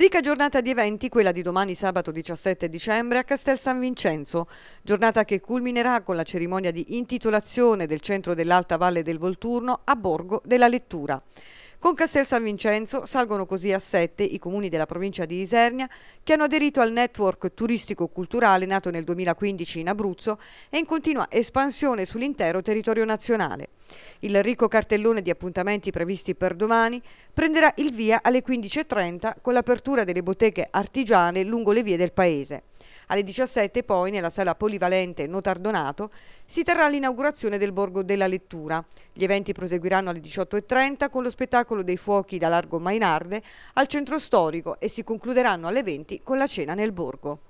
Ricca giornata di eventi, quella di domani sabato 17 dicembre a Castel San Vincenzo, giornata che culminerà con la cerimonia di intitolazione del centro dell'Alta Valle del Volturno a Borgo della Lettura. Con Castel San Vincenzo salgono così a sette i comuni della provincia di Isernia che hanno aderito al network turistico-culturale nato nel 2015 in Abruzzo e in continua espansione sull'intero territorio nazionale. Il ricco cartellone di appuntamenti previsti per domani prenderà il via alle 15.30 con l'apertura delle botteghe artigiane lungo le vie del paese. Alle 17 poi, nella sala polivalente Notardonato, si terrà l'inaugurazione del Borgo della Lettura. Gli eventi proseguiranno alle 18.30 con lo spettacolo dei fuochi da Largo Mainarde al centro storico e si concluderanno alle 20 con la cena nel Borgo.